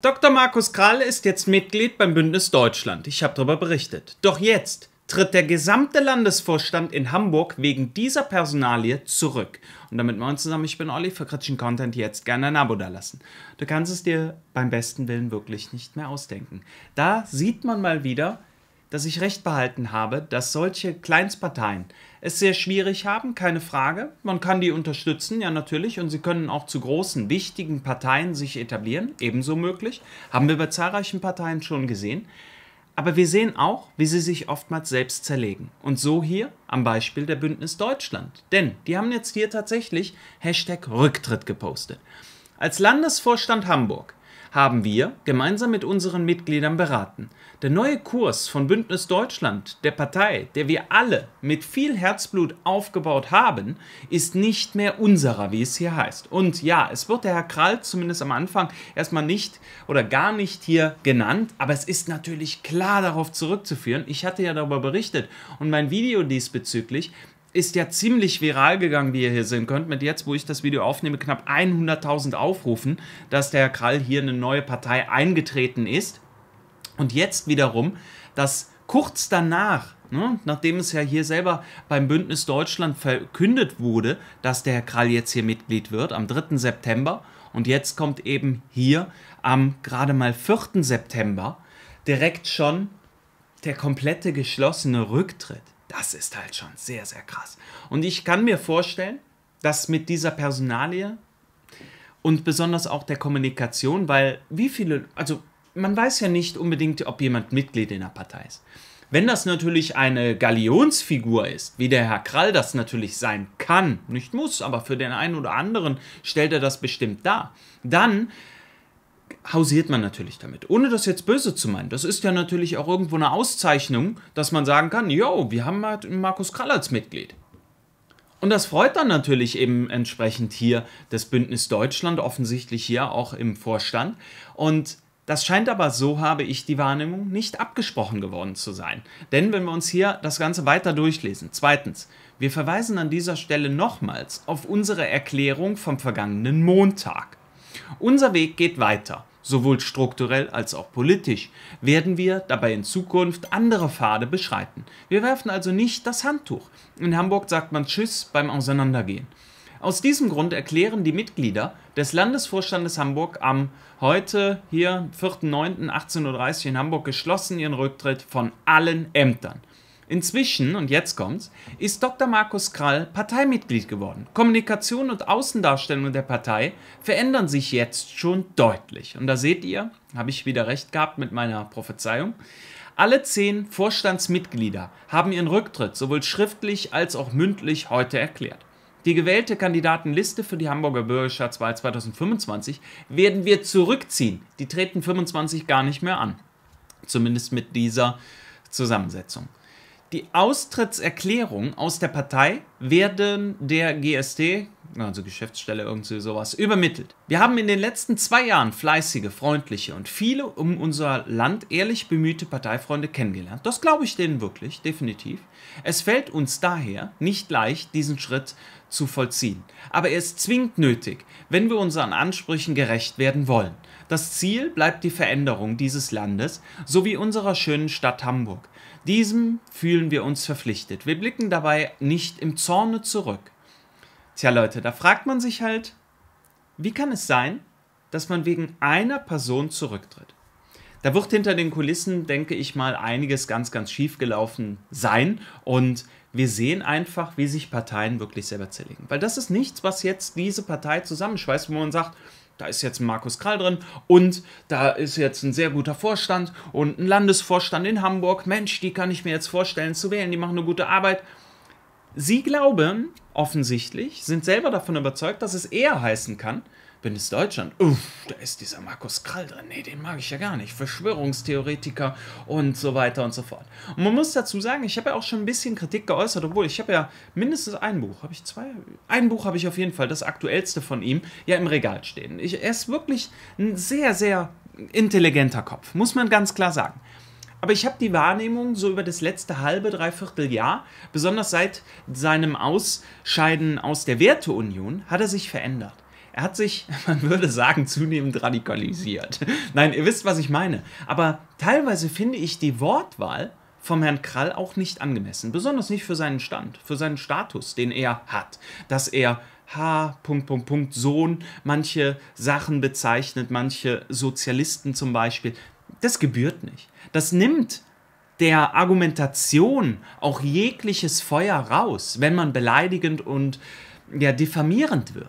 Dr. Markus Krall ist jetzt Mitglied beim Bündnis Deutschland. Ich habe darüber berichtet. Doch jetzt tritt der gesamte Landesvorstand in Hamburg wegen dieser Personalie zurück. Und damit wir uns zusammen, ich bin Olli, für kritischen Content jetzt gerne ein Abo dalassen. Du kannst es dir beim besten Willen wirklich nicht mehr ausdenken. Da sieht man mal wieder, dass ich recht behalten habe, dass solche Kleinstparteien es sehr schwierig haben, keine Frage. Man kann die unterstützen, ja natürlich, und sie können auch zu großen, wichtigen Parteien sich etablieren, ebenso möglich. Haben wir bei zahlreichen Parteien schon gesehen. Aber wir sehen auch, wie sie sich oftmals selbst zerlegen. Und so hier am Beispiel der Bündnis Deutschland. Denn die haben jetzt hier tatsächlich Hashtag Rücktritt gepostet. Als Landesvorstand Hamburg haben wir gemeinsam mit unseren Mitgliedern beraten. Der neue Kurs von Bündnis Deutschland, der Partei, der wir alle mit viel Herzblut aufgebaut haben, ist nicht mehr unserer, wie es hier heißt. Und ja, es wird der Herr Krall zumindest am Anfang erstmal nicht oder gar nicht hier genannt, aber es ist natürlich klar darauf zurückzuführen. Ich hatte ja darüber berichtet und mein Video diesbezüglich ist ja ziemlich viral gegangen, wie ihr hier sehen könnt, mit jetzt, wo ich das Video aufnehme, knapp 100.000 Aufrufen, dass der Herr Krall hier eine neue Partei eingetreten ist. Und jetzt wiederum, dass kurz danach Ne? Nachdem es ja hier selber beim Bündnis Deutschland verkündet wurde, dass der Herr Krall jetzt hier Mitglied wird, am 3. September. Und jetzt kommt eben hier am gerade mal 4. September direkt schon der komplette geschlossene Rücktritt. Das ist halt schon sehr, sehr krass. Und ich kann mir vorstellen, dass mit dieser Personalie und besonders auch der Kommunikation, weil wie viele, also man weiß ja nicht unbedingt, ob jemand Mitglied in der Partei ist. Wenn das natürlich eine Galionsfigur ist, wie der Herr Krall das natürlich sein kann, nicht muss, aber für den einen oder anderen stellt er das bestimmt dar, dann hausiert man natürlich damit. Ohne das jetzt böse zu meinen. Das ist ja natürlich auch irgendwo eine Auszeichnung, dass man sagen kann, yo, wir haben halt Markus Krall als Mitglied. Und das freut dann natürlich eben entsprechend hier das Bündnis Deutschland, offensichtlich hier auch im Vorstand. Und das scheint aber, so habe ich die Wahrnehmung, nicht abgesprochen geworden zu sein. Denn wenn wir uns hier das Ganze weiter durchlesen, zweitens, wir verweisen an dieser Stelle nochmals auf unsere Erklärung vom vergangenen Montag. Unser Weg geht weiter sowohl strukturell als auch politisch, werden wir dabei in Zukunft andere Pfade beschreiten. Wir werfen also nicht das Handtuch. In Hamburg sagt man Tschüss beim Auseinandergehen. Aus diesem Grund erklären die Mitglieder des Landesvorstandes Hamburg am heute hier 4.9.18.30 Uhr in Hamburg geschlossen ihren Rücktritt von allen Ämtern. Inzwischen, und jetzt kommt's, ist Dr. Markus Krall Parteimitglied geworden. Kommunikation und Außendarstellung der Partei verändern sich jetzt schon deutlich. Und da seht ihr, habe ich wieder recht gehabt mit meiner Prophezeiung. Alle zehn Vorstandsmitglieder haben ihren Rücktritt sowohl schriftlich als auch mündlich heute erklärt. Die gewählte Kandidatenliste für die Hamburger Bürgerschaftswahl 2025 werden wir zurückziehen. Die treten 25 gar nicht mehr an. Zumindest mit dieser Zusammensetzung. Die Austrittserklärung aus der Partei werden der GST also Geschäftsstelle, irgendwie sowas, übermittelt. Wir haben in den letzten zwei Jahren fleißige, freundliche und viele um unser Land ehrlich bemühte Parteifreunde kennengelernt. Das glaube ich denen wirklich, definitiv. Es fällt uns daher nicht leicht, diesen Schritt zu vollziehen. Aber er ist zwingend nötig, wenn wir unseren Ansprüchen gerecht werden wollen. Das Ziel bleibt die Veränderung dieses Landes sowie unserer schönen Stadt Hamburg. Diesem fühlen wir uns verpflichtet. Wir blicken dabei nicht im Zorne zurück. Tja, Leute, da fragt man sich halt, wie kann es sein, dass man wegen einer Person zurücktritt? Da wird hinter den Kulissen, denke ich mal, einiges ganz, ganz schief gelaufen sein. Und wir sehen einfach, wie sich Parteien wirklich selber zerlegen. Weil das ist nichts, was jetzt diese Partei zusammenschweißt, wo man sagt, da ist jetzt ein Markus Krall drin und da ist jetzt ein sehr guter Vorstand und ein Landesvorstand in Hamburg. Mensch, die kann ich mir jetzt vorstellen zu wählen, die machen eine gute Arbeit. Sie glauben, offensichtlich, sind selber davon überzeugt, dass es eher heißen kann, wenn es Deutschland, uff, da ist dieser Markus Krall drin, nee, den mag ich ja gar nicht, Verschwörungstheoretiker und so weiter und so fort. Und man muss dazu sagen, ich habe ja auch schon ein bisschen Kritik geäußert, obwohl ich habe ja mindestens ein Buch, habe ich zwei? Ein Buch habe ich auf jeden Fall, das aktuellste von ihm, ja im Regal stehen. Ich, er ist wirklich ein sehr, sehr intelligenter Kopf, muss man ganz klar sagen. Aber ich habe die Wahrnehmung so über das letzte halbe, dreiviertel Jahr, besonders seit seinem Ausscheiden aus der Werteunion, hat er sich verändert. Er hat sich, man würde sagen, zunehmend radikalisiert. Nein, ihr wisst, was ich meine. Aber teilweise finde ich die Wortwahl vom Herrn Krall auch nicht angemessen. Besonders nicht für seinen Stand, für seinen Status, den er hat. Dass er H. Punkt, Punkt, Punkt, Sohn manche Sachen bezeichnet, manche Sozialisten zum Beispiel das gebührt nicht. Das nimmt der Argumentation auch jegliches Feuer raus, wenn man beleidigend und ja, diffamierend wird.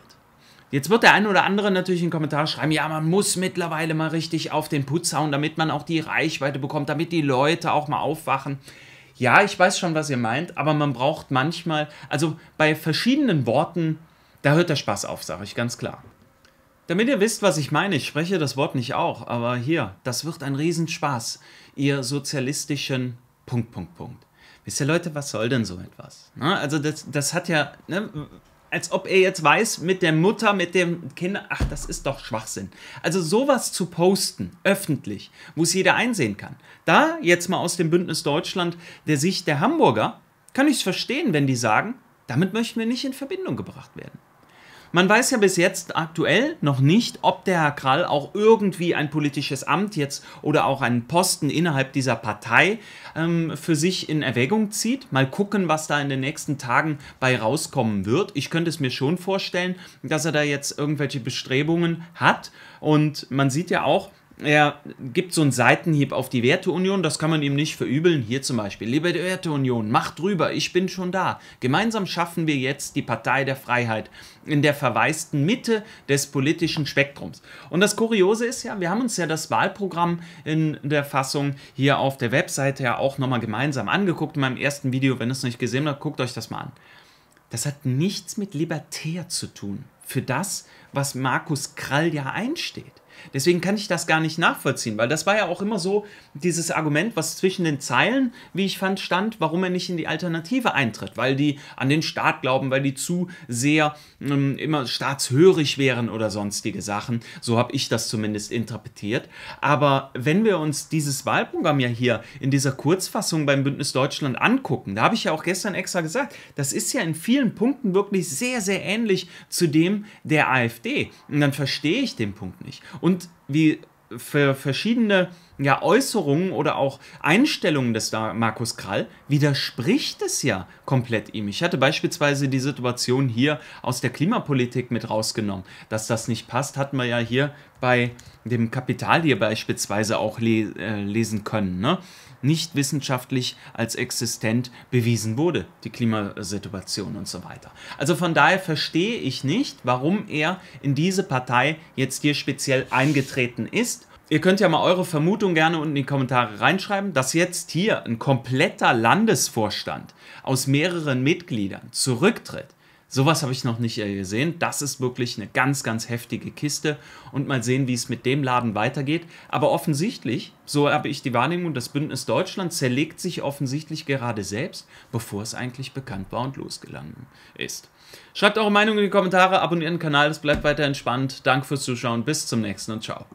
Jetzt wird der eine oder andere natürlich einen Kommentar schreiben, ja, man muss mittlerweile mal richtig auf den Putz hauen, damit man auch die Reichweite bekommt, damit die Leute auch mal aufwachen. Ja, ich weiß schon, was ihr meint, aber man braucht manchmal, also bei verschiedenen Worten, da hört der Spaß auf, sage ich ganz klar. Damit ihr wisst, was ich meine, ich spreche das Wort nicht auch, aber hier, das wird ein Riesenspaß, ihr sozialistischen Punkt, Punkt, Punkt. Wisst ihr Leute, was soll denn so etwas? Ne? Also das, das hat ja, ne, als ob er jetzt weiß, mit der Mutter, mit dem Kind, ach, das ist doch Schwachsinn. Also sowas zu posten, öffentlich, wo es jeder einsehen kann. Da, jetzt mal aus dem Bündnis Deutschland, der Sicht der Hamburger, kann ich es verstehen, wenn die sagen, damit möchten wir nicht in Verbindung gebracht werden. Man weiß ja bis jetzt aktuell noch nicht, ob der Herr Krall auch irgendwie ein politisches Amt jetzt oder auch einen Posten innerhalb dieser Partei ähm, für sich in Erwägung zieht. Mal gucken, was da in den nächsten Tagen bei rauskommen wird. Ich könnte es mir schon vorstellen, dass er da jetzt irgendwelche Bestrebungen hat. Und man sieht ja auch, er gibt so einen Seitenhieb auf die Werteunion, das kann man ihm nicht verübeln. Hier zum Beispiel, liebe Werteunion, macht drüber, ich bin schon da. Gemeinsam schaffen wir jetzt die Partei der Freiheit in der verwaisten Mitte des politischen Spektrums. Und das Kuriose ist ja, wir haben uns ja das Wahlprogramm in der Fassung hier auf der Webseite ja auch nochmal gemeinsam angeguckt. In meinem ersten Video, wenn ihr es noch nicht gesehen habt, guckt euch das mal an. Das hat nichts mit libertär zu tun. Für das, was Markus Krall ja einsteht. Deswegen kann ich das gar nicht nachvollziehen, weil das war ja auch immer so dieses Argument, was zwischen den Zeilen, wie ich fand, stand, warum er nicht in die Alternative eintritt, weil die an den Staat glauben, weil die zu sehr ähm, immer staatshörig wären oder sonstige Sachen. So habe ich das zumindest interpretiert. Aber wenn wir uns dieses Wahlprogramm ja hier in dieser Kurzfassung beim Bündnis Deutschland angucken, da habe ich ja auch gestern extra gesagt, das ist ja in vielen Punkten wirklich sehr, sehr ähnlich zu dem der AfD. Und dann verstehe ich den Punkt nicht. Und und wie für verschiedene ja, Äußerungen oder auch Einstellungen des Markus Krall widerspricht es ja komplett ihm. Ich hatte beispielsweise die Situation hier aus der Klimapolitik mit rausgenommen. Dass das nicht passt, hat man ja hier bei dem Kapital hier beispielsweise auch le äh, lesen können. Ne? nicht wissenschaftlich als existent bewiesen wurde, die Klimasituation und so weiter. Also von daher verstehe ich nicht, warum er in diese Partei jetzt hier speziell eingetreten ist. Ihr könnt ja mal eure Vermutung gerne unten in die Kommentare reinschreiben, dass jetzt hier ein kompletter Landesvorstand aus mehreren Mitgliedern zurücktritt Sowas habe ich noch nicht äh, gesehen. Das ist wirklich eine ganz, ganz heftige Kiste. Und mal sehen, wie es mit dem Laden weitergeht. Aber offensichtlich, so habe ich die Wahrnehmung, das Bündnis Deutschland zerlegt sich offensichtlich gerade selbst, bevor es eigentlich bekannt war und losgelangen ist. Schreibt eure Meinung in die Kommentare, abonniert den Kanal, das bleibt weiter entspannt. Danke fürs Zuschauen, bis zum nächsten und ciao.